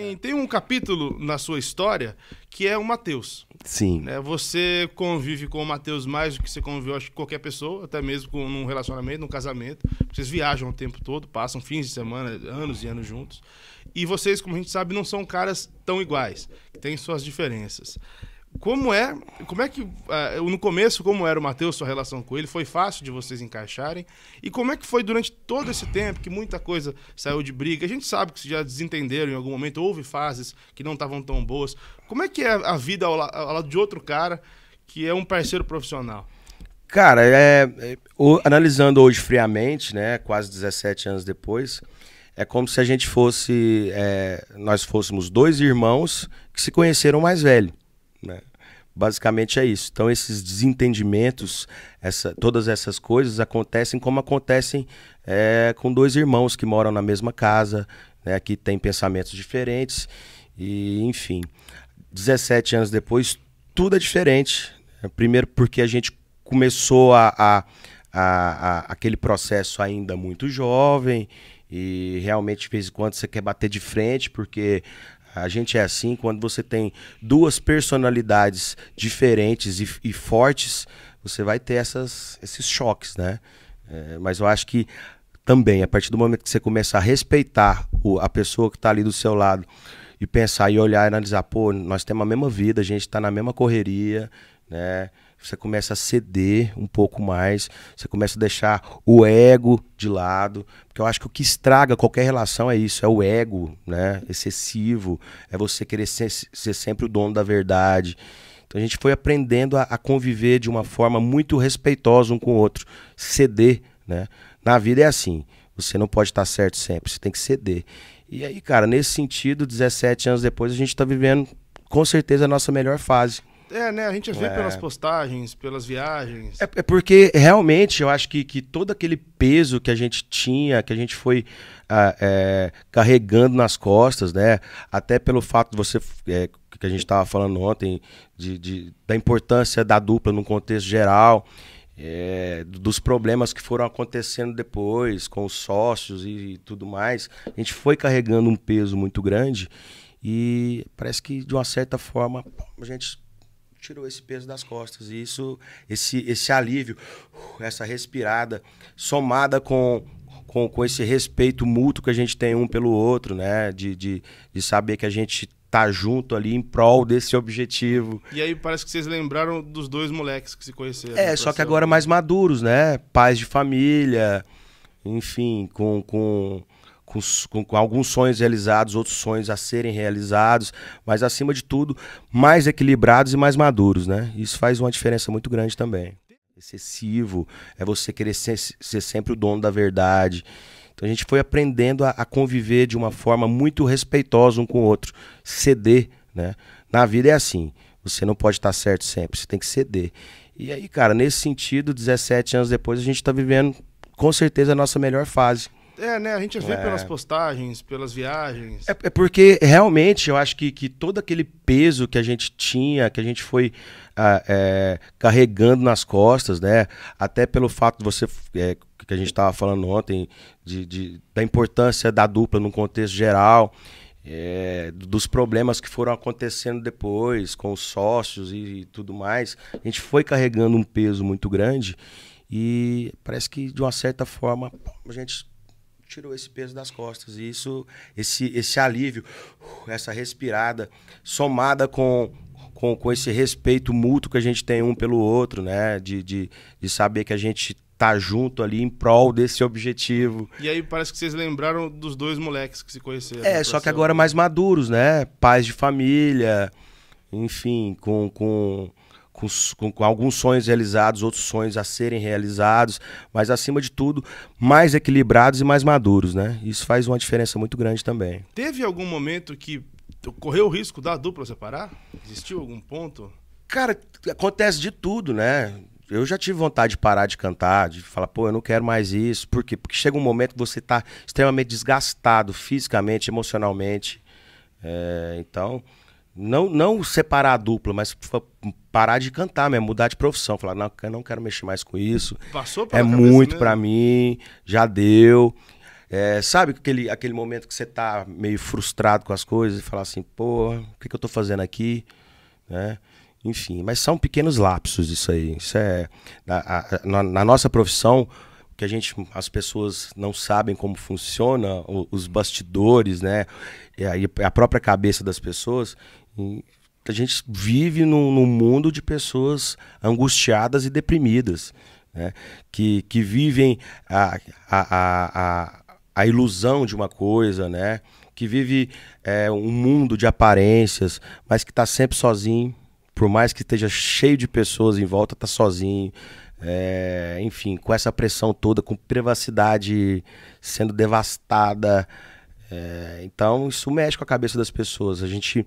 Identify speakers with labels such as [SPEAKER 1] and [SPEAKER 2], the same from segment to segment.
[SPEAKER 1] tem, é. tem um capítulo na sua história que é o Mateus. Sim. É, você convive com o Mateus mais do que você convive, acho que qualquer pessoa, até mesmo com, num relacionamento, num casamento. Vocês viajam o tempo todo, passam fins de semana, anos e anos juntos. E vocês, como a gente sabe, não são caras tão iguais, têm suas diferenças. Como é, como é que eh, no começo como era o Matheus sua relação com ele foi fácil de vocês encaixarem e como é que foi durante todo esse tempo que muita coisa saiu de briga a gente sabe que vocês já desentenderam em algum momento houve fases que não estavam tão boas como é que é a vida ao, la ao lado de outro cara que é um parceiro profissional
[SPEAKER 2] cara é, é o, analisando hoje friamente né quase 17 anos depois é como se a gente fosse é, nós fôssemos dois irmãos que se conheceram mais velho né? Basicamente é isso. Então esses desentendimentos, essa, todas essas coisas acontecem como acontecem é, com dois irmãos que moram na mesma casa, né, que têm pensamentos diferentes e enfim. 17 anos depois, tudo é diferente. Né? Primeiro porque a gente começou a, a, a, aquele processo ainda muito jovem e realmente de vez em quando você quer bater de frente porque a gente é assim quando você tem duas personalidades diferentes e, e fortes, você vai ter essas, esses choques, né? É, mas eu acho que também, a partir do momento que você começa a respeitar o, a pessoa que está ali do seu lado e pensar e olhar e analisar, pô, nós temos a mesma vida, a gente está na mesma correria, né? você começa a ceder um pouco mais, você começa a deixar o ego de lado, porque eu acho que o que estraga qualquer relação é isso, é o ego, né, excessivo, é você querer ser, ser sempre o dono da verdade. Então a gente foi aprendendo a, a conviver de uma forma muito respeitosa um com o outro, ceder, né? Na vida é assim, você não pode estar certo sempre, você tem que ceder. E aí, cara, nesse sentido, 17 anos depois, a gente está vivendo com certeza a nossa melhor fase
[SPEAKER 1] é, né? A gente vê é. pelas postagens, pelas viagens. É,
[SPEAKER 2] é, porque realmente eu acho que, que todo aquele peso que a gente tinha, que a gente foi ah, é, carregando nas costas, né? Até pelo fato de você. É, que a gente estava falando ontem, de, de, da importância da dupla no contexto geral. É, dos problemas que foram acontecendo depois com os sócios e, e, tudo mais. A gente foi carregando um peso muito grande e parece que de uma certa forma a gente tirou esse peso das costas. E isso, esse, esse alívio, uh, essa respirada, somada com, com, com esse respeito mútuo que a gente tem um pelo outro, né? De, de, de saber que a gente tá junto ali em prol desse objetivo.
[SPEAKER 1] E aí parece que vocês lembraram dos dois moleques que se conheceram. É, né, só que agora mais
[SPEAKER 2] maduros, né? Pais de família, enfim, com, com com, com, com, alguns sonhos realizados, outros sonhos a serem realizados, mas acima de tudo, mais equilibrados e mais maduros, né? Isso faz uma diferença muito grande também. Excessivo é você querer ser, ser sempre o dono da verdade. Então a gente foi aprendendo a, a, conviver de uma forma muito respeitosa um com o outro, ceder, né? Na vida é assim, você não pode estar certo sempre, você tem que ceder. E aí, cara, nesse sentido, 17 anos depois, a gente está vivendo com certeza a nossa melhor fase. É, né? A gente vê é. pelas
[SPEAKER 1] postagens, pelas viagens. É,
[SPEAKER 2] é, porque realmente eu acho que, que todo aquele peso que a gente tinha, que a gente foi ah, é, carregando nas costas, né? Até pelo fato de você. É, que a gente estava falando ontem, de, de, da importância da dupla num contexto geral. É, dos problemas que foram acontecendo depois com os sócios e, e, tudo mais. A gente foi carregando um peso muito grande e parece que de uma certa forma a gente tirou esse peso das costas. E isso, esse, esse alívio, uh, essa respirada, somada com, com, com esse respeito mútuo que a gente tem um pelo outro, né? De, de, de saber que a gente tá junto ali em prol desse objetivo.
[SPEAKER 1] E aí parece que vocês lembraram dos dois moleques que se conheceram. É, né? só que agora mais
[SPEAKER 2] maduros, né? Pais de família, enfim, com, com com, com, com, alguns sonhos realizados, outros sonhos a serem realizados, mas acima de tudo, mais equilibrados e mais maduros, né? Isso faz uma diferença muito grande também.
[SPEAKER 1] Teve algum momento que correu o risco da dupla separar? Existiu algum ponto?
[SPEAKER 2] Cara, acontece de tudo, né? Eu já tive vontade de parar de cantar, de falar, pô, eu não quero mais isso. Por quê? Porque chega um momento que você está extremamente desgastado fisicamente, emocionalmente. É, então, não, não separar a dupla, mas parar de cantar mesmo, mudar de profissão. Falar, não, eu não quero mexer mais com isso.
[SPEAKER 1] Passou pela É muito
[SPEAKER 2] para mim, já deu. É, sabe aquele, aquele momento que você tá meio frustrado com as coisas e falar assim, pô, o que, que eu tô fazendo aqui? Né? Enfim, mas são pequenos lapsos isso aí. Isso é. na, a, na, na nossa profissão, que a gente, as pessoas não sabem como funciona, os bastidores, né? a própria cabeça das pessoas. a gente vive num, num mundo de pessoas angustiadas e deprimidas, né? que, que vivem a, a, a, a ilusão de uma coisa, né? que vive é, um mundo de aparências, mas que está sempre sozinho, por mais que esteja cheio de pessoas em volta, está sozinho. É, enfim, com essa pressão toda, com privacidade sendo devastada. É, então, isso mexe com a cabeça das pessoas. A gente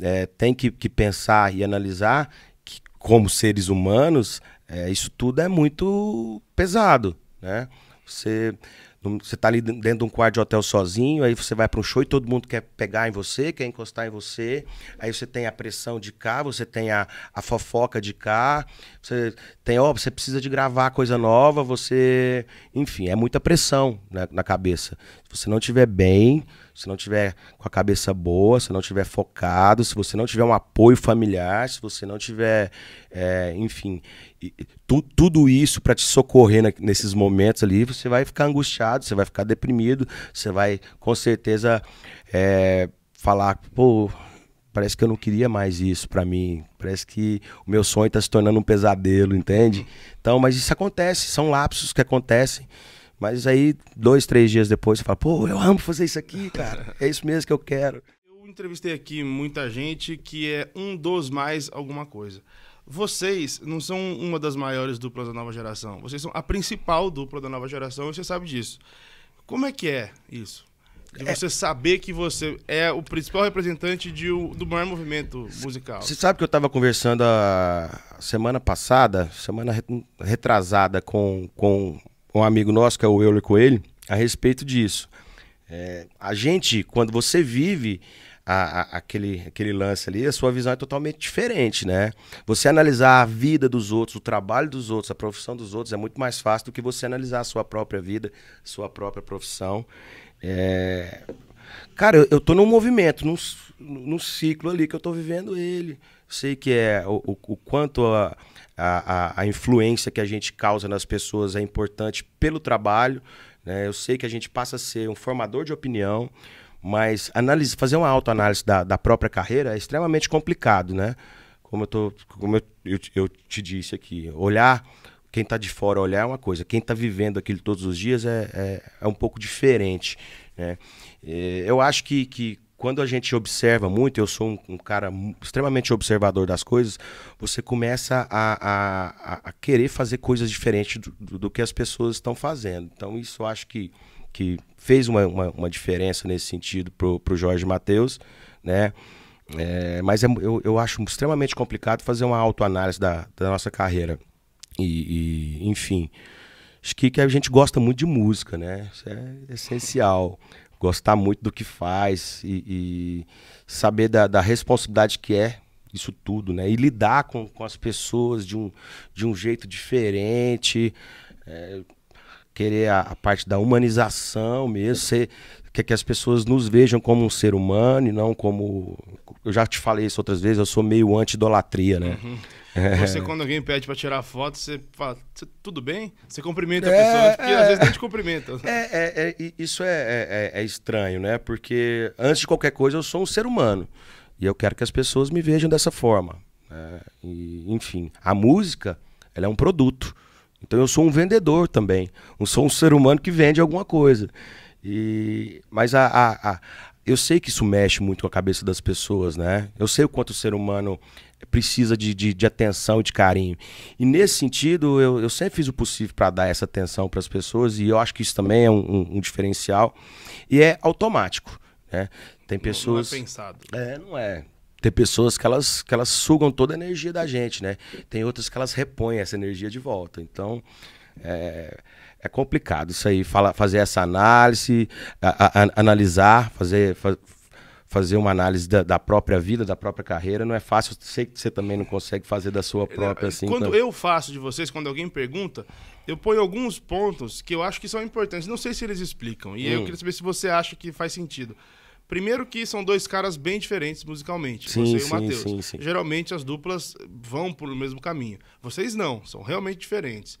[SPEAKER 2] é, tem que, que, pensar e analisar que, como seres humanos, é, isso tudo é muito pesado. Né? Você você tá ali dentro de um quarto de hotel sozinho, aí você vai para um show e todo mundo quer pegar em você, quer encostar em você. Aí você tem a pressão de cá, você tem a, a fofoca de cá, você tem, ó, você precisa de gravar coisa nova, você. Enfim, é muita pressão na cabeça você tipo, não estiver bem, se não tiver com a cabeça boa, se não tiver focado, se você não tiver um apoio familiar, se você não tiver, é, enfim, tu, tudo isso para te socorrer na, nesses momentos ali, você vai ficar angustiado, você vai ficar deprimido, você vai com certeza é, falar, pô, parece que eu não queria mais isso para mim, parece que o meu sonho está se tornando um pesadelo, entende? Então, mas isso acontece, são lapsos que acontecem. Mas aí, dois, três dias depois, você fala, pô, eu amo fazer isso aqui, cara. É isso mesmo que eu quero.
[SPEAKER 1] Eu entrevistei aqui muita gente que é um dos mais alguma coisa. Vocês não são uma das maiores duplas da nova geração. Vocês são a principal dupla da nova geração e você sabe disso. Como é que é isso? De é. você é... saber que você é o principal representante de, do maior movimento musical. Você
[SPEAKER 2] sabe que eu estava conversando a semana passada, semana retrasada, com, com um amigo nosso, que é o Euler Coelho, a respeito disso. É, a gente, quando você vive a, a, aquele, aquele lance ali, a sua visão é totalmente diferente, né? Você analisar a vida dos outros, o trabalho dos outros, a profissão dos outros é muito mais fácil do que você analisar a sua própria vida, sua própria profissão. É... Cara, eu, eu tô num movimento, num, num ciclo ali que eu tô vivendo ele. sei que é o, o, o quanto a, a, a, a influência que a gente causa nas pessoas é importante pelo trabalho. Né? Eu sei que a gente passa a ser um formador de opinião, mas análise, fazer uma autoanálise da, da própria carreira é extremamente complicado, né? Como eu, tô, como eu, eu, eu te disse aqui, olhar, quem está de fora olhar é uma coisa, quem está vivendo aquilo todos os dias é, é, é um pouco diferente. Né? Eu acho que, que quando a gente observa muito, eu sou um, um cara extremamente observador das coisas, você começa a, a, a querer fazer coisas diferentes do, do, do, que as pessoas estão fazendo. Então, isso eu acho que, que fez uma, uma, uma diferença nesse sentido para o Jorge Matheus, né? É, mas é, eu, eu acho extremamente complicado fazer uma autoanálise da, da nossa carreira. E, e, enfim, acho que, que a gente gosta muito de música, né? Isso é essencial gostar muito do que faz e, e saber da, da, responsabilidade que é isso tudo, né? E lidar com, com as pessoas de um, de um jeito diferente, é, querer a, a, parte da humanização mesmo, ser, quer que as pessoas nos vejam como um ser humano e não como. Eu já te falei isso outras vezes, eu sou meio anti-idolatria, né? Uhum. É. Você, quando
[SPEAKER 1] alguém pede para tirar foto, você fala, tudo bem? Você cumprimenta a é, pessoa, porque é, às vezes é. não te cumprimenta.
[SPEAKER 2] É, isso é, estranho, né? Porque antes de qualquer coisa, eu sou um ser humano. E eu quero que as pessoas me vejam dessa forma. Né? E, enfim, a música, ela é um produto. Então eu sou um vendedor também. Eu sou um ser humano que vende alguma coisa. E, mas a, a, a eu sei que isso mexe muito com a cabeça das pessoas, né? Eu sei o quanto o ser humano precisa de, de, de, atenção e de carinho. E nesse sentido, eu, eu sempre fiz o possível para dar essa atenção para as pessoas, e eu acho que isso também é um, um, um diferencial. E é automático. Né? Tem pessoas. Não, não é pensado. É, não é. Tem pessoas que elas, que elas sugam toda a energia da gente, né? Tem outras que elas repõem essa energia de volta. Então, é, é complicado isso aí, fala, fazer essa análise, a, a, analisar, fazer, fa fazer uma análise da, da, própria vida, da própria carreira, não é fácil. Sei que você também não consegue fazer da sua própria assim. Quando então... eu
[SPEAKER 1] faço de vocês, quando alguém pergunta, eu ponho alguns pontos que eu acho que são importantes. Não sei se eles explicam. E hum. eu queria saber se você acha que faz sentido. Primeiro que são dois caras bem diferentes musicalmente, sim, você sim, e o Matheus. Geralmente as duplas vão pelo mesmo caminho. Vocês não, são realmente diferentes.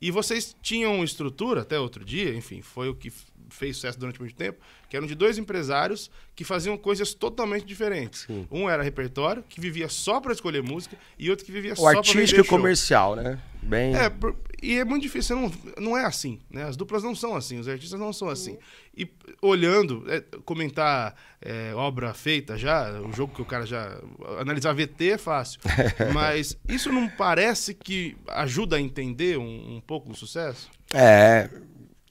[SPEAKER 1] E vocês tinham estrutura até outro dia, enfim, foi o que fez sucesso durante muito tempo, que eram de dois empresários que faziam coisas totalmente diferentes. Sim. Um era repertório, que vivia só para escolher música, e outro que vivia o só para artístico e comercial,
[SPEAKER 2] né? Bem... É,
[SPEAKER 1] por... e é muito difícil, não, não é assim, né? As duplas não são assim, os artistas não são assim. E olhando, é, comentar é, obra feita já, o jogo que o cara já... Analisar VT é fácil, mas isso não parece que ajuda a entender um, um pouco o sucesso?
[SPEAKER 2] É,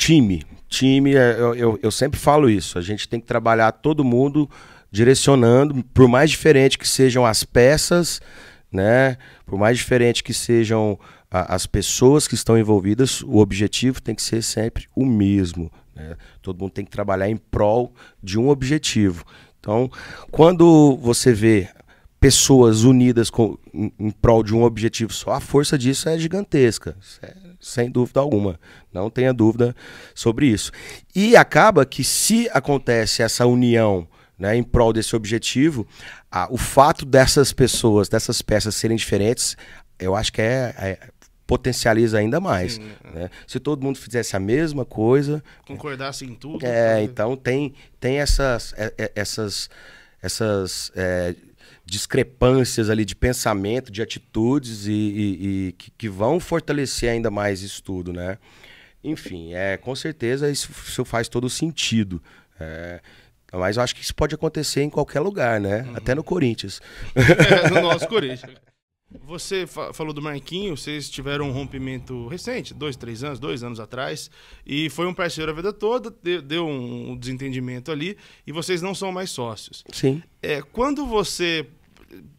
[SPEAKER 2] time. Time, é, eu, eu, eu sempre falo isso. A gente tem que trabalhar todo mundo direcionando, por mais diferente que sejam as peças, né? Por mais diferente que sejam a, as pessoas que estão envolvidas, o objetivo tem que ser sempre o mesmo. Né? Todo mundo tem que trabalhar em prol de um objetivo. Então, quando você vê pessoas unidas com, em, em, prol de um objetivo só, a força disso é gigantesca, é, sem dúvida alguma. Não tenha dúvida sobre isso. E acaba que se acontece essa união né, em prol desse objetivo, a, o fato dessas pessoas, dessas peças serem diferentes, eu acho que é, é potencializa ainda mais. Sim, é. né? Se todo mundo fizesse a mesma coisa.
[SPEAKER 1] Concordasse em tudo. É, né?
[SPEAKER 2] então tem, tem essas, é, essas, essas é, discrepâncias ali de pensamento, de atitudes e, e, e que, que, vão fortalecer ainda mais isso tudo, né? Enfim, é, com certeza isso, isso faz todo sentido. É, mas eu acho que isso pode acontecer em qualquer lugar, né? Uhum. Até no uhum. Corinthians. É, no nosso
[SPEAKER 1] Corinthians. Você fa falou do Marquinho, vocês tiveram um rompimento recente, dois, três anos, dois anos atrás, e foi um parceiro a vida toda, deu um desentendimento ali, e vocês não são mais sócios. Sim. É, quando você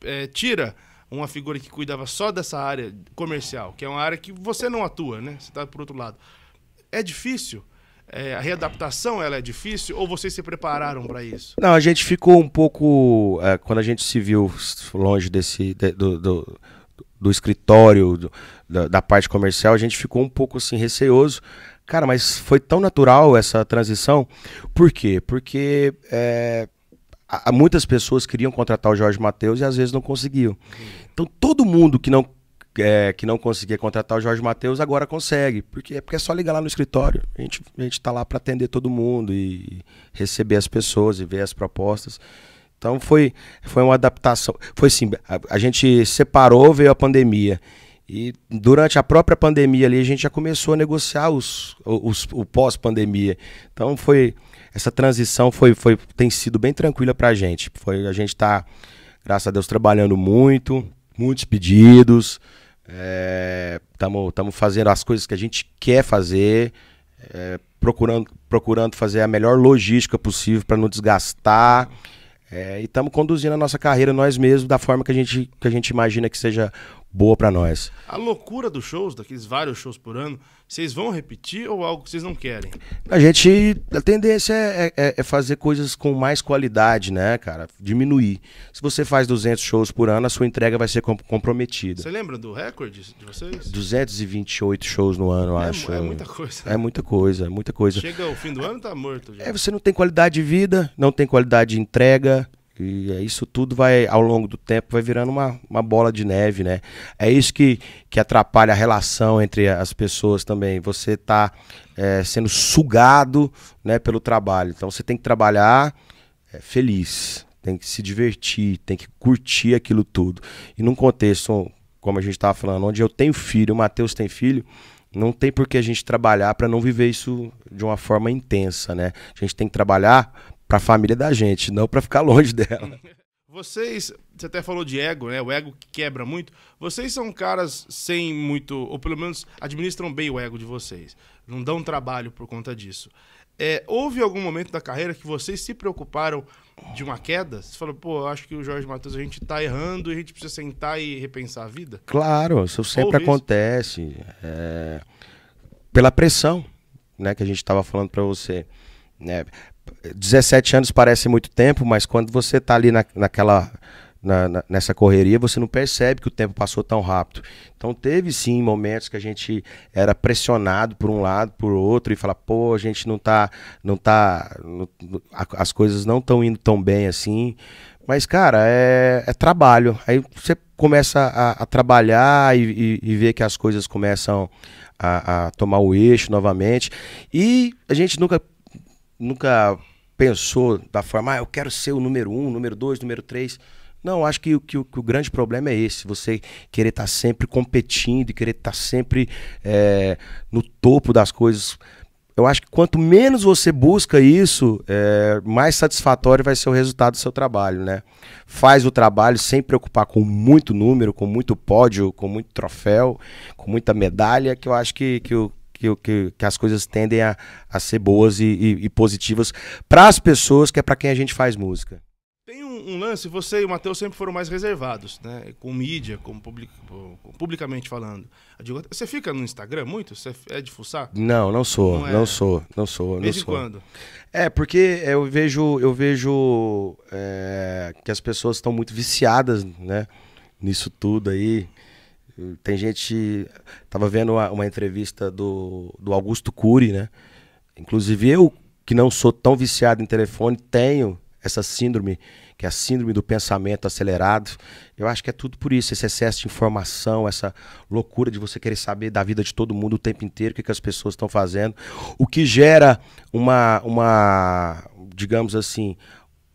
[SPEAKER 1] é, tira uma figura que cuidava só dessa área comercial, que é uma área que você não atua, né? Você está por outro lado. É difícil é, a readaptação ela é difícil ou vocês se prepararam para isso?
[SPEAKER 2] Não, a gente ficou um pouco é, quando a gente se viu longe desse de, do, do, do, escritório do, da, da, parte comercial, a gente ficou um pouco assim receoso. Cara, mas foi tão natural essa transição. Por quê? Porque é, muitas pessoas queriam contratar o Jorge Matheus e às vezes não conseguiam. Uhum. Então todo mundo que não é, que não conseguia contratar o Jorge Matheus agora consegue. Porque, é porque é só ligar lá no escritório. A gente a está lá para atender todo mundo e receber as pessoas e ver as propostas. Então foi, foi uma adaptação. Foi sim, a, a, gente separou, veio a pandemia. E durante a própria pandemia ali, a gente já começou a negociar os, os, o pós-pandemia. Então foi. Essa transição foi, foi, tem sido bem tranquila para a gente. Foi, a gente está, graças a Deus, trabalhando muito, muitos pedidos. Estamos é, fazendo as coisas que a gente quer fazer, é, procurando, procurando fazer a melhor logística possível para não desgastar. É, e estamos conduzindo a nossa carreira nós mesmos da forma que a gente, que a gente imagina que seja boa para nós.
[SPEAKER 1] A loucura dos shows, daqueles vários shows por ano, vocês vão repetir ou algo que vocês não querem?
[SPEAKER 2] A gente, a tendência é, é, é, é fazer coisas com mais qualidade, né, cara? Diminuir. Se você faz 200 shows por ano, a sua entrega vai ser comprometida. Você
[SPEAKER 1] lembra do recorde de vocês?
[SPEAKER 2] 228 shows no ano, é, acho. É muita coisa. É muita coisa, é muita coisa. Chega
[SPEAKER 1] o fim do ano, tá morto já.
[SPEAKER 2] É, você não tem qualidade de vida, não tem qualidade de entrega. E é isso tudo vai, ao longo do tempo, vai virando uma, uma bola de neve, né? É isso que, que atrapalha a relação entre as pessoas também. Você está é, sendo sugado né, pelo trabalho. Então você tem que trabalhar é, feliz, tem que se divertir, tem que curtir aquilo tudo. E num contexto, como a gente estava falando, onde eu tenho filho, o Matheus tem filho, não tem por que a gente trabalhar para não viver isso de uma forma intensa, né? A gente tem que trabalhar para a família da gente, não para ficar longe dela.
[SPEAKER 1] Vocês, você até falou de ego, né? O ego que quebra muito. Vocês são caras sem muito, ou pelo menos administram bem o ego de vocês. Não dão trabalho por conta disso. É, houve algum momento da carreira que vocês se preocuparam de uma queda? Você falou, pô, acho que o Jorge Matheus, a gente tá errando e a gente precisa sentar e repensar a vida? Claro, isso sempre houve
[SPEAKER 2] acontece. Isso? É, pela pressão, né, que a gente estava falando para você né, 17 anos parece muito tempo, mas quando você está ali na, naquela. Na, na, nessa correria, você não percebe que o tempo passou tão rápido. Então, teve sim momentos que a gente era pressionado por um lado, por outro, e falar, pô, a gente não tá. Não tá não, as coisas não estão indo tão bem assim. Mas, cara, é, é trabalho. Aí você começa a, a trabalhar e, e, e ver que as coisas começam a, a tomar o eixo novamente. E a gente nunca nunca pensou da forma, ah, eu quero ser o número um, número dois, número três. Não, acho que, que, que o grande problema é esse, você querer estar tá sempre competindo e querer estar tá sempre é, no topo das coisas. Eu acho que quanto menos você busca isso, é, mais satisfatório vai ser o resultado do seu trabalho, né? Faz o trabalho sem preocupar com muito número, com muito pódio, com muito troféu, com muita medalha, que eu acho que, que, o, que, que, que as coisas tendem a, a ser boas e, e, e positivas para as pessoas, que é para quem a gente faz música.
[SPEAKER 1] Tem um, um, lance, você e o Matheus sempre foram mais reservados, né? Com mídia, com public, publicamente falando. Digo, você fica no Instagram muito? Você é de fuçar? Não, não sou, não, é... sou,
[SPEAKER 2] não sou, Desde não sou. quando? É, porque eu vejo, eu vejo é, que as pessoas estão muito viciadas, né? Nisso tudo aí. Tem gente. Tava vendo uma, uma entrevista do, do Augusto Cury, né? Inclusive eu, que não sou tão viciado em telefone, tenho essa síndrome, que é a síndrome do pensamento acelerado. Eu acho que é tudo por isso, esse excesso de informação, essa loucura de você querer saber da vida de todo mundo o tempo inteiro, o que, que as pessoas estão fazendo, o que gera uma, uma, digamos assim,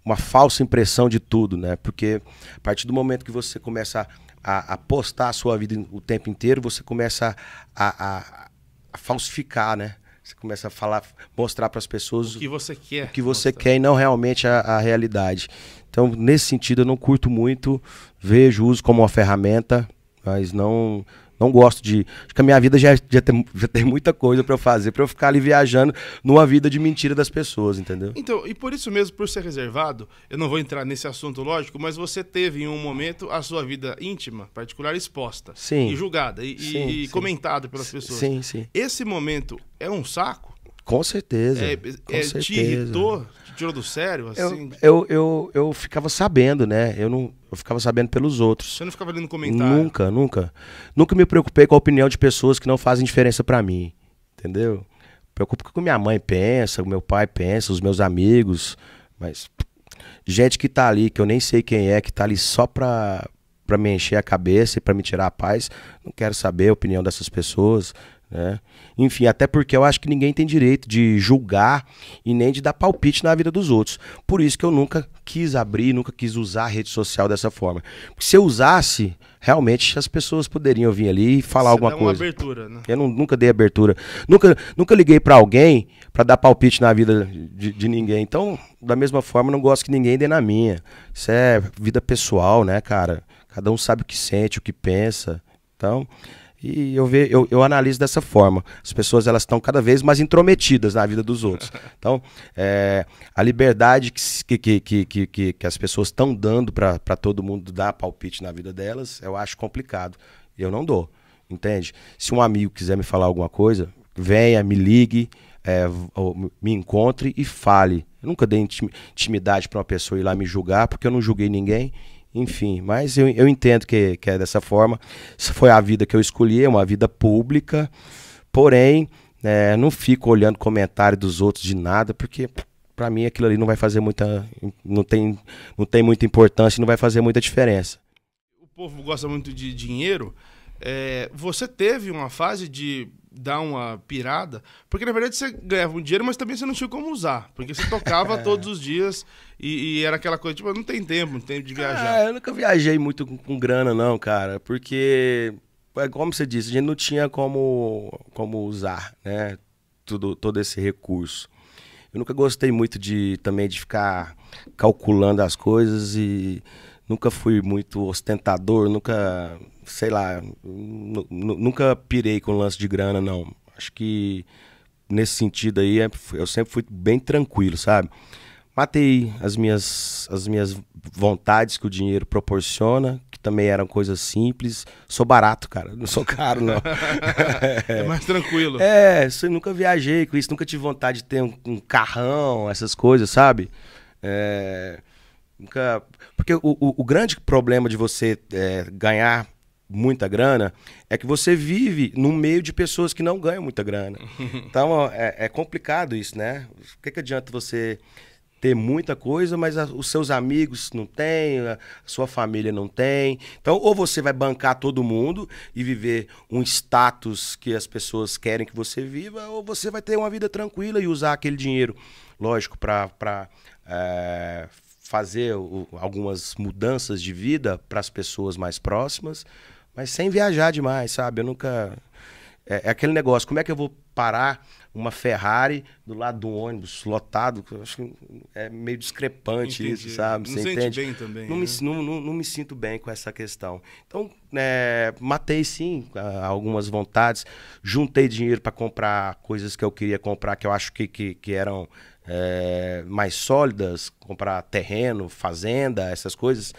[SPEAKER 2] uma falsa impressão de tudo, né? Porque a partir do momento que você começa a a, a postar a sua vida o tempo inteiro, você começa a, a, a falsificar, né? Você começa a falar, mostrar para as pessoas o que você quer, o que você mostrar. quer e não realmente a, a, realidade. Então, nesse sentido, eu não curto muito, vejo o uso como uma ferramenta, mas não não gosto de. Acho que a minha vida já, já, tem, já tem muita coisa para eu fazer, para eu ficar ali viajando numa vida de mentira das pessoas, entendeu?
[SPEAKER 1] Então, e por isso mesmo, por ser reservado, eu não vou entrar nesse assunto, lógico, mas você teve em um momento a sua vida íntima, particular, exposta. Sim. E julgada, e, sim, e sim. comentada pelas pessoas. Sim, sim. Esse momento é um saco?
[SPEAKER 2] Com certeza. É, com é, certeza. Te irritou?
[SPEAKER 1] tirou do sério, assim?
[SPEAKER 2] Eu, eu, eu, eu, ficava sabendo, né? Eu não eu ficava sabendo pelos outros. Você não ficava lendo comentário? Nunca, nunca. Nunca me preocupei com a opinião de pessoas que não fazem diferença para mim, entendeu? Preocupo com o que minha mãe pensa, o meu pai pensa, os meus amigos, mas gente que tá ali, que eu nem sei quem é, que tá ali só pra, pra me encher a cabeça e pra me tirar a paz, não quero saber a opinião dessas pessoas, né? Enfim, até porque eu acho que ninguém tem direito de julgar e nem de dar palpite na vida dos outros. Por isso que eu nunca quis abrir, nunca quis usar a rede social dessa forma. Porque se eu usasse, realmente as pessoas poderiam vir ali e falar Você alguma dá uma coisa. abertura, né? Eu não, nunca dei abertura. Nunca, nunca liguei para alguém para dar palpite na vida de, de, ninguém. Então, da mesma forma, não gosto que ninguém dê na minha. Isso é vida pessoal, né, cara? Cada um sabe o que sente, o que pensa. Então, e eu, ve, eu, eu analiso dessa forma. As pessoas elas estão cada vez mais intrometidas na vida dos outros. Então, é, a liberdade que, que, que, que, que, que as pessoas estão dando para todo mundo dar palpite na vida delas, eu acho complicado. Eu não dou, entende? Se um amigo quiser me falar alguma coisa, venha, me ligue, é, me encontre e fale. Eu nunca dei intimidade para uma pessoa ir lá me julgar, porque eu não julguei ninguém enfim, mas eu, eu entendo que, que é dessa forma. Isso foi a vida que eu escolhi, é uma vida pública. Porém, é, não fico olhando comentário dos outros de nada, porque para mim aquilo ali não vai fazer muita. Não tem, não tem muita importância e não vai fazer muita diferença.
[SPEAKER 1] O povo gosta muito de dinheiro. É, você teve uma fase de dar uma pirada, porque na verdade você ganhava um dinheiro, mas também você não tinha como usar, porque você tocava é. todos os dias e, e, era aquela coisa, tipo, não tem tempo, não tem
[SPEAKER 2] tempo de viajar. eu nunca viajei muito com, com, grana não, cara, porque, é como você disse, a gente não tinha como, como usar, né, tudo, todo esse recurso. Eu nunca gostei muito de, também, de ficar calculando as coisas e nunca fui muito ostentador, nunca sei lá, nunca pirei com lance de grana, não. Acho que nesse sentido aí é, eu sempre fui bem tranquilo, sabe? Matei as minhas, as minhas vontades que o dinheiro proporciona, que também eram coisas simples. Sou barato, cara, não sou caro, não. é mais tranquilo. É, eu nunca viajei com isso, nunca tive vontade de ter um, um carrão, essas coisas, sabe? É. Nunca... Porque o, o, o, grande problema de você é, ganhar muita grana é que você vive no meio de pessoas que não ganham muita grana. Então é, é complicado isso, né? O que, que adianta você ter muita coisa, mas a, os seus amigos não têm, a sua família não tem. Então, ou você vai bancar todo mundo e viver um status que as pessoas querem que você viva, ou você vai ter uma vida tranquila e usar aquele dinheiro, lógico, para é, fazer o, algumas mudanças de vida para as pessoas mais próximas mas sem viajar demais, sabe? Eu nunca. É, é aquele negócio, como é que eu vou parar uma Ferrari do lado de um ônibus lotado? Eu acho que é meio discrepante Entendi. isso, sabe? Não Você entende? bem também. Não, né? me, não, não, não, me sinto bem com essa questão. Então, é, matei sim ah, algumas vontades, juntei dinheiro para comprar coisas que eu queria comprar, que eu acho que, que, que eram é, mais sólidas, comprar terreno, fazenda, essas coisas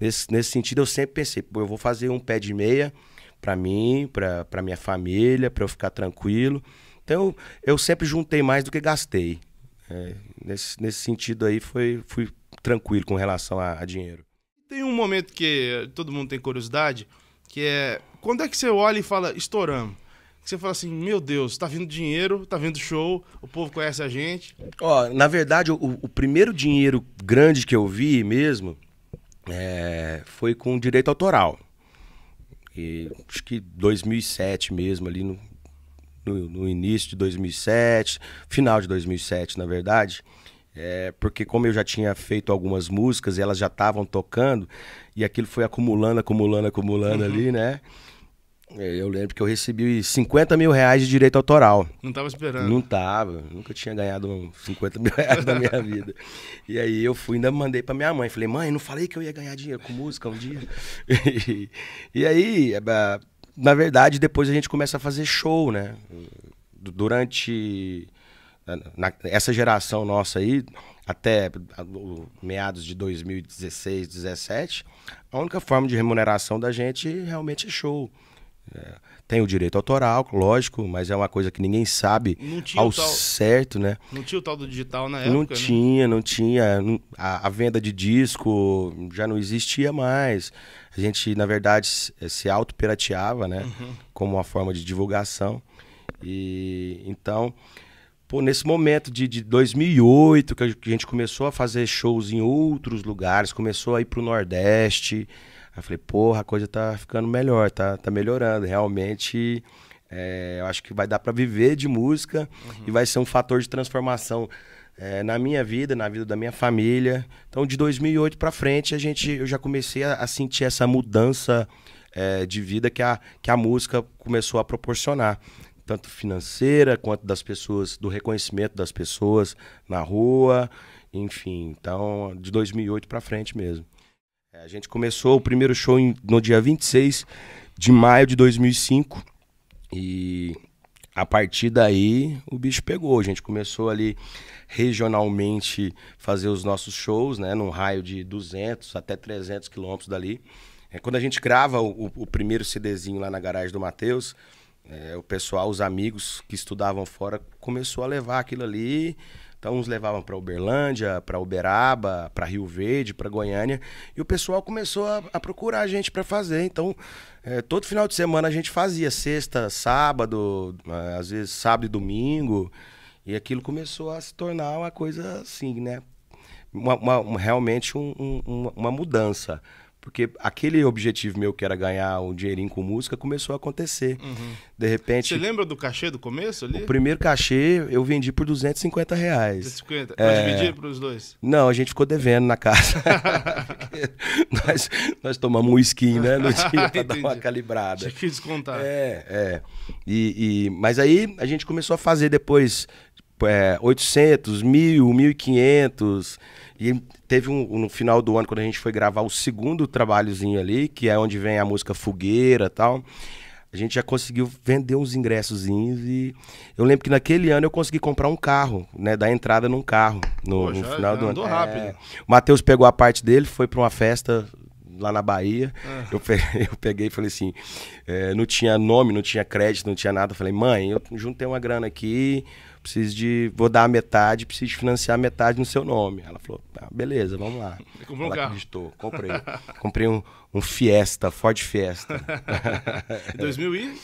[SPEAKER 2] nesse, nesse sentido, eu sempre pensei, pô, eu vou fazer um pé de meia para mim, para minha família, para eu ficar tranquilo. Então, eu, sempre juntei mais do que gastei. É, nesse, nesse sentido aí, foi, fui tranquilo com relação a, a dinheiro.
[SPEAKER 1] Tem um momento que todo mundo tem curiosidade, que é quando é que você olha e fala, estouramos? que você fala assim, meu Deus, tá vindo dinheiro, tá vindo show, o povo conhece a
[SPEAKER 2] gente? Ó, na verdade, o, o primeiro dinheiro grande que eu vi mesmo é, foi com direito autoral. E acho que 2007 mesmo, ali no, no, no, início de 2007, final de 2007, na verdade. É, porque como eu já tinha feito algumas músicas e elas já estavam tocando, e aquilo foi acumulando, acumulando, acumulando uhum. ali, né? É, eu lembro que eu recebi 50 mil reais de direito autoral. Não estava esperando. Não estava Nunca tinha ganhado 50 mil reais na minha vida. E aí eu fui, ainda mandei para minha mãe. Falei, mãe, não falei que eu ia ganhar dinheiro com música um dia? e, e aí, é, na verdade, depois a gente começa a fazer show, né? Durante na, essa geração nossa aí, até meados de 2016, 2017, a única forma de remuneração da gente realmente é show. É, tem o direito autoral, lógico, mas é uma coisa que ninguém sabe ao tal, certo, né? Não
[SPEAKER 1] tinha o tal do digital na época? Né? Não tinha,
[SPEAKER 2] não tinha. A, a, venda de disco já não existia mais. A gente, na verdade, eh, se auto-pirateava, né? Uhum. Como uma forma de divulgação. E então, pô, nesse momento de, de 2008, que a gente começou a fazer shows em outros lugares, começou a ir para o Nordeste. Aí eu falei, porra, a coisa tá ficando melhor, tá, tá melhorando. Realmente, é, eu acho que vai dar para viver de música uhum. e vai ser um fator de transformação é, na minha vida, na vida da minha família. Então, de 2008 para frente, a gente, eu já comecei a, a sentir essa mudança é, de vida que a, que a música começou a proporcionar. Tanto financeira, quanto das pessoas, do reconhecimento das pessoas na rua, enfim. Então, de 2008 para frente mesmo. É, a gente começou o primeiro show em, no dia 26 de maio de 2005 e a partir daí o bicho pegou. A gente começou ali regionalmente fazer os nossos shows, né, num raio de 200 até 300 quilômetros dali. É, quando a gente grava o, o, primeiro CDzinho lá na garagem do Matheus, é, o pessoal, os amigos que estudavam fora, começou a levar aquilo ali então uns levavam para Uberlândia, para Uberaba, para Rio Verde, para Goiânia, e o pessoal começou a, a procurar a gente para fazer. Então, é, todo final de semana a gente fazia sexta, sábado, é, às vezes sábado e domingo, e aquilo começou a se tornar uma coisa assim, né? Uma, uma, uma, realmente um, um, uma mudança. Porque aquele objetivo meu que era ganhar um dinheirinho com música começou a acontecer. Uhum. De repente. Você
[SPEAKER 1] lembra do cachê do começo ali? O primeiro
[SPEAKER 2] cachê eu vendi por 250 reais. 250? É... Pra dividir para os dois? Não, a gente ficou devendo na casa. nós, nós tomamos um skin, né? No dia pra dar uma calibrada. Tinha que descontar. É, é. E, e... Mas aí a gente começou a fazer depois é, 800, 1000, 1500. E teve um, no final do ano, quando a gente foi gravar o segundo trabalhozinho ali, que é onde vem a música Fogueira tal, a gente já conseguiu vender uns ingressozinhos e eu lembro que naquele ano eu consegui comprar um carro, né? Dar entrada num carro no, no final do ano. É. Rápido. É, o Matheus pegou a parte dele, foi para uma festa lá na Bahia. Ah. Eu, peguei, eu peguei e falei assim: é, não tinha nome, não tinha crédito, não tinha nada. Eu falei, mãe, eu juntei uma grana aqui, preciso de. Vou dar a metade, preciso de financiar metade no seu nome. Ela falou, ah, beleza, vamos lá. comprou um carro? Acreditou. Comprei. Comprei um, um Fiesta, Ford Fiesta. em 2000 e?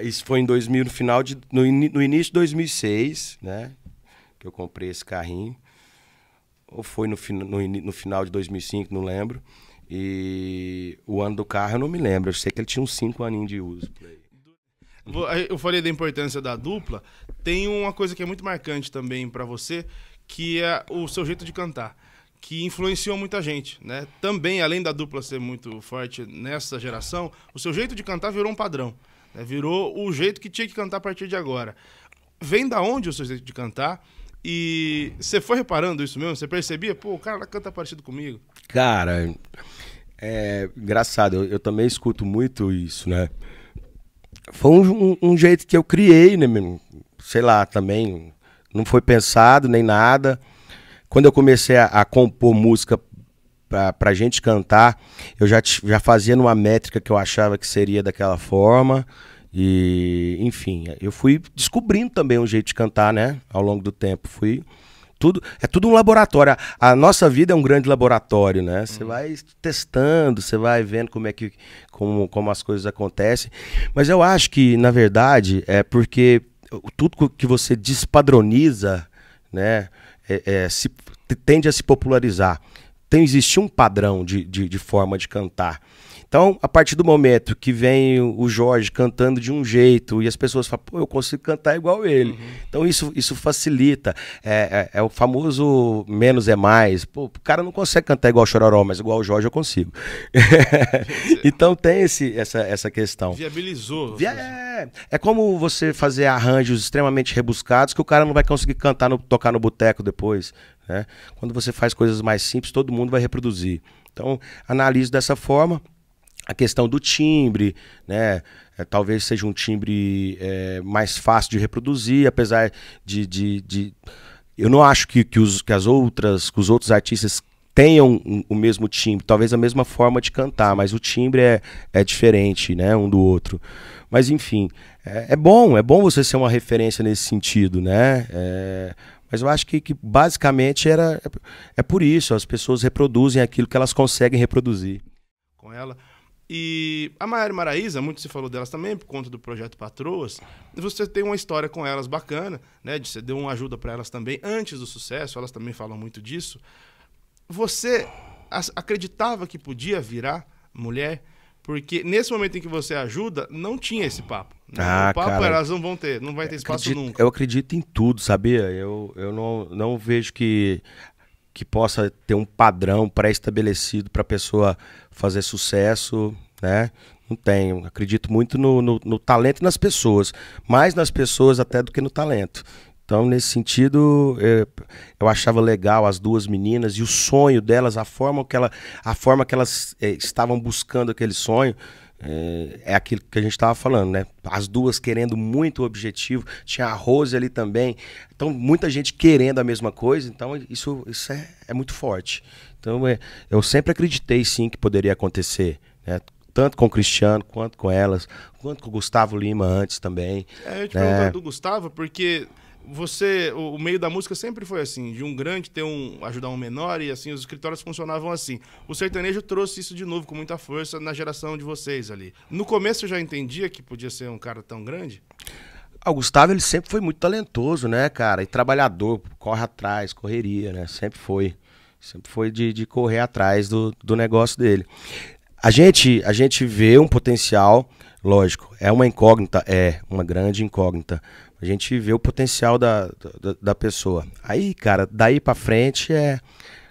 [SPEAKER 2] Isso foi em 2000, no final de. No, in, no início de 2006, né? Que eu comprei esse carrinho. Ou foi no, no, no final de 2005, não lembro. E o ano do carro eu não me lembro. Eu sei que ele tinha uns 5 aninhos de uso.
[SPEAKER 1] Eu falei da importância da dupla. Tem uma coisa que é muito marcante também para você, que é o seu jeito de cantar, que influenciou muita gente, né? Também, além da dupla ser muito forte nessa geração, o seu jeito de cantar virou um padrão. Né? Virou o jeito que tinha que cantar a partir de agora. Vem da onde o seu jeito de cantar? E você foi reparando isso mesmo? Você percebia? Pô, o cara canta parecido comigo.
[SPEAKER 2] Cara, é engraçado. Eu, eu também escuto muito isso, né? foi um, um, jeito que eu criei, né, sei lá, também não foi pensado nem nada. Quando eu comecei a, a compor música pra, pra gente cantar, eu já, já fazia numa métrica que eu achava que seria daquela forma. E, enfim, eu fui descobrindo também um jeito de cantar, né? Ao longo do tempo. Fui tudo, é tudo um laboratório. A, a nossa vida é um grande laboratório, né? Você uhum. vai testando, você vai vendo como é que como, como as coisas acontecem. Mas eu acho que, na verdade, é porque tudo que você despadroniza, né, é, é, se, tende a se popularizar. Tem então, existir um padrão de, de, de forma de cantar. Então, a partir do momento que vem o Jorge cantando de um jeito e as pessoas falam, pô, eu consigo cantar igual ele. Uhum. Então, isso, isso facilita. É, é, é, o famoso menos é mais. Pô, o cara não consegue cantar igual o Chororó, mas igual o Jorge eu consigo. então, tem esse, essa, essa questão.
[SPEAKER 1] Viabilizou. Via
[SPEAKER 2] é, é como você fazer arranjos extremamente rebuscados que o cara não vai conseguir cantar, no, tocar no boteco depois. Né? Quando você faz coisas mais simples, todo mundo vai reproduzir. Então, analiso dessa forma a questão do timbre, né? É, talvez seja um timbre é, mais fácil de reproduzir, apesar de, de, de. eu não acho que, que, os, que as outras, que os outros artistas tenham o mesmo timbre, talvez a mesma forma de cantar, mas o timbre é, é diferente, né, um do outro. Mas enfim, é, é bom, é bom você ser uma referência nesse sentido, né? É, mas eu acho que, que, basicamente era é, é por isso, as pessoas reproduzem aquilo que elas conseguem reproduzir.
[SPEAKER 1] Com ela. E a Maiara Maraíza, muito se falou delas também, por conta do projeto Patroas. Você tem uma história com elas bacana, né? De você deu uma ajuda para elas também antes do sucesso, elas também falam muito disso. Você acreditava que podia virar mulher? Porque nesse momento em que você ajuda, não tinha esse papo.
[SPEAKER 2] Né? Ah, o papo cara, elas
[SPEAKER 1] não vão ter, não vai ter espaço acredito, nunca.
[SPEAKER 2] Eu acredito em tudo, sabia? Eu, eu não, não vejo que que possa ter um padrão pré-estabelecido para a pessoa fazer sucesso, né? Não tenho. Acredito muito no, no, no, talento e nas pessoas. Mais nas pessoas até do que no talento. Então, nesse sentido, eu, é, eu achava legal as duas meninas e o sonho delas, a forma que, ela, a forma que elas eh, estavam buscando aquele sonho. É, é aquilo que a gente estava falando, né? As duas querendo muito o objetivo, tinha a Rose ali também. Então, muita gente querendo a mesma coisa, então isso, isso é, é muito forte. Então, é, eu sempre acreditei sim que poderia acontecer, né? Tanto com o Cristiano, quanto com elas, quanto com o Gustavo Lima antes também. É, eu te né? do
[SPEAKER 1] Gustavo, porque você o, meio da música sempre foi assim de um grande ter um ajudar um menor e assim os escritórios funcionavam assim o sertanejo trouxe isso de novo com muita força na geração de vocês ali no começo eu já entendia que podia ser um cara tão grande
[SPEAKER 2] ah, o Gustavo ele sempre foi muito talentoso né cara e trabalhador corre atrás correria né sempre foi sempre foi de, de correr atrás do, do negócio dele a gente, a gente vê um potencial, lógico, é uma incógnita, é uma grande incógnita. A gente vê o potencial da, da, da pessoa. Aí, cara, daí para frente é,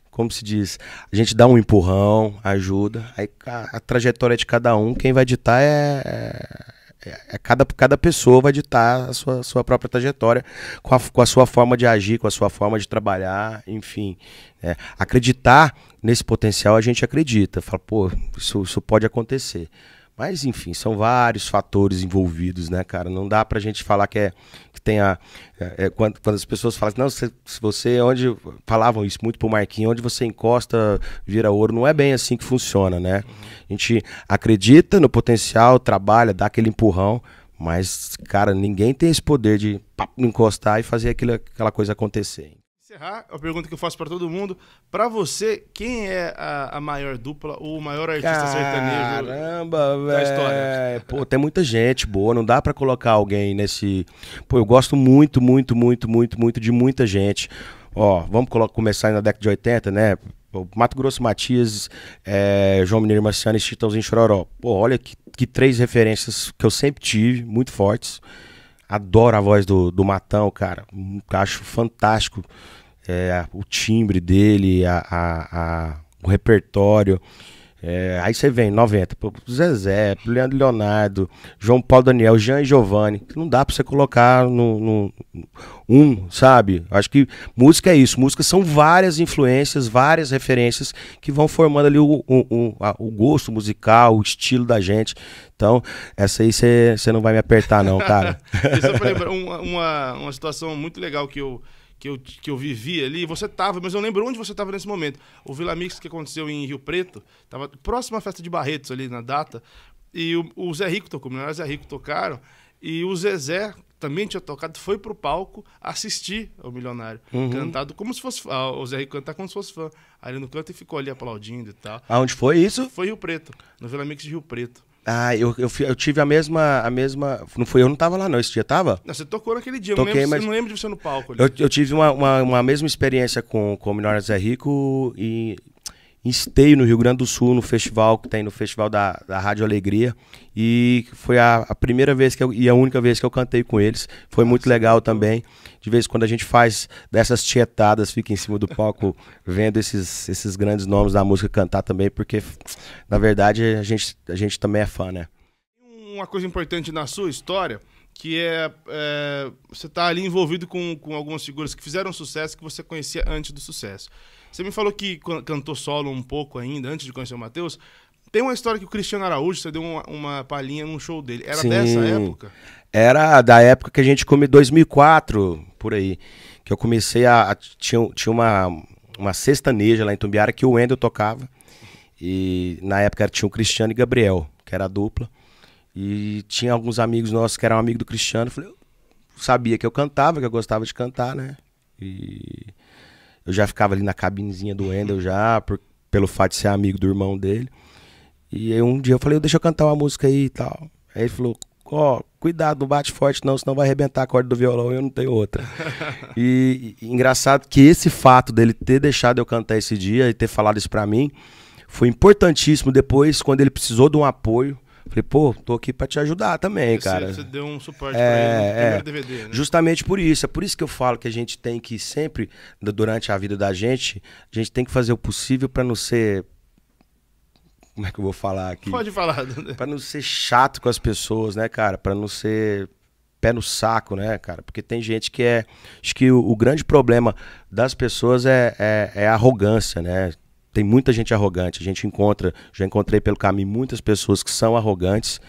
[SPEAKER 2] como se diz, a gente dá um empurrão, ajuda. Aí a, a trajetória de cada um, quem vai ditar é, é é, cada, cada pessoa vai ditar a sua, sua própria trajetória, com a, com a sua forma de agir, com a sua forma de trabalhar, enfim. É, acreditar nesse potencial a gente acredita, fala, pô, isso, isso pode acontecer. Mas, enfim, são vários fatores envolvidos, né, cara? Não dá pra gente falar que é que tem a. É, é, quando, quando, as pessoas falam assim, não, se, se, você, onde. Falavam isso muito pro Marquinhos, onde você encosta, vira ouro. Não é bem assim que funciona, né? A gente acredita no potencial, trabalha, dá aquele empurrão, mas, cara, ninguém tem esse poder de pá, encostar e fazer aquilo, aquela coisa acontecer
[SPEAKER 1] encerrar, é a pergunta que eu faço para todo mundo. Para você, quem é a, a, maior dupla
[SPEAKER 2] ou o maior artista Caramba, sertanejo Caramba, da história? Pô, tem muita gente boa, não dá para colocar alguém nesse... Pô, eu gosto muito, muito, muito, muito, muito de muita gente. Ó, vamos começar na década de 80, né? O Mato Grosso Matias, é, João Mineiro Marciano e Chitãozinho Chororó. Pô, olha que, que três referências que eu sempre tive, muito fortes. Adoro a voz do, do Matão, cara. Um cacho fantástico é, o timbre dele, a, a, a o repertório. É, aí você vem 90, pro Zezé, pro Leandro Leonardo, João Paulo Daniel, Jean e Giovanni. Não dá para você colocar no, no, um, sabe? Acho que música é isso. Música são várias influências, várias referências que vão formando ali o, o, o, a, o gosto musical, o estilo da gente. Então, essa aí você não vai me apertar, não, cara. Isso
[SPEAKER 1] foi uma, uma, uma situação muito legal que eu que eu, que eu vivi ali, você estava, mas eu lembro onde você estava nesse momento. O Vila Mix que aconteceu em Rio Preto, estava próxima à festa de Barretos ali na data, e o, o Zé Rico tocou, o Milionário Zé Rico tocaram, e o Zezé também tinha tocado, foi pro palco assistir ao Milionário, uhum. cantado como se fosse, fã. Ah, o Zé Rico cantar como se fosse fã. Aí ele no canto e ficou ali aplaudindo e tal.
[SPEAKER 2] Aonde foi isso?
[SPEAKER 1] Foi Rio Preto, no Vila Mix de Rio Preto.
[SPEAKER 2] Ah, eu, eu, eu, tive a mesma, a mesma. Não foi eu, não tava lá, não. Esse dia tava? Não, você
[SPEAKER 1] tocou naquele dia, Toquei, não lembro, mas... não lembro de você no palco. Ali. Eu, eu
[SPEAKER 2] tive uma, uma, uma, mesma experiência com, com o Minor Zé Rico e em Esteio, no Rio Grande do Sul, no festival que tem, no festival da, da Rádio Alegria. E foi a, a primeira vez que eu, e a única vez que eu cantei com eles. Foi Nossa, muito legal também. De vez em quando a gente faz dessas tietadas, fica em cima do palco vendo esses, esses grandes nomes da música cantar também, porque na verdade a gente, a gente também é fã, né?
[SPEAKER 1] Uma coisa importante na sua história que é, é você está ali envolvido com, com algumas figuras que fizeram sucesso que você conhecia antes do sucesso. Você me falou que cantou solo um pouco ainda, antes de conhecer o Matheus. Tem uma história que o Cristiano Araújo, você deu uma, uma palhinha num show dele. Era Sim, dessa época?
[SPEAKER 2] Era da época que a gente come 2004, por aí. Que eu comecei a. a tinha, tinha uma, uma sextaneja lá em Tumbiara que o Wendel tocava. E na época tinha o Cristiano e Gabriel, que era a dupla. E tinha alguns amigos nossos que eram amigos do Cristiano. Eu, falei, eu sabia que eu cantava, que eu gostava de cantar, né? E eu já ficava ali na cabinezinha do Wendel já, por, pelo fato de ser amigo do irmão dele. E aí um dia eu falei, deixa eu cantar uma música aí e tal. Aí ele falou, ó, oh, cuidado, não bate forte não, senão vai arrebentar a corda do violão e eu não tenho outra. e, e, engraçado que esse fato dele ter deixado eu cantar esse dia e ter falado isso pra mim, foi importantíssimo depois, quando ele precisou de um apoio, Falei, pô, tô aqui pra te ajudar também, você, cara. Você deu um suporte é, pra ele no é, DVD, né? Justamente por isso. É por isso que eu falo que a gente tem que sempre, durante a vida da gente, a gente tem que fazer o possível para não ser como é que eu vou falar aqui? Pode falar. Para não ser chato com as pessoas, né, cara? Para não ser pé no saco, né, cara? Porque tem gente que é. Acho que o, o grande problema das pessoas é, é, é, a arrogância, né? tem muita gente arrogante. A gente encontra, já encontrei pelo caminho muitas pessoas que são arrogantes.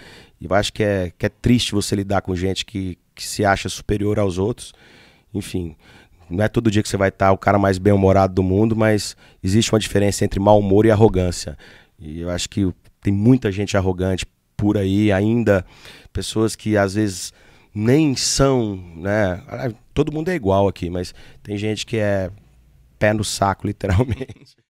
[SPEAKER 2] E eu acho que é, que é triste você lidar com gente que, que se acha superior aos outros. Enfim, não é todo dia que você vai estar o cara mais bem-humorado do mundo, mas existe uma diferença entre mau humor e arrogância. E eu acho que tem muita gente arrogante por aí ainda, pessoas que às vezes nem são, né? Ah, todo mundo é igual aqui, mas tem gente que é pé no saco, literalmente.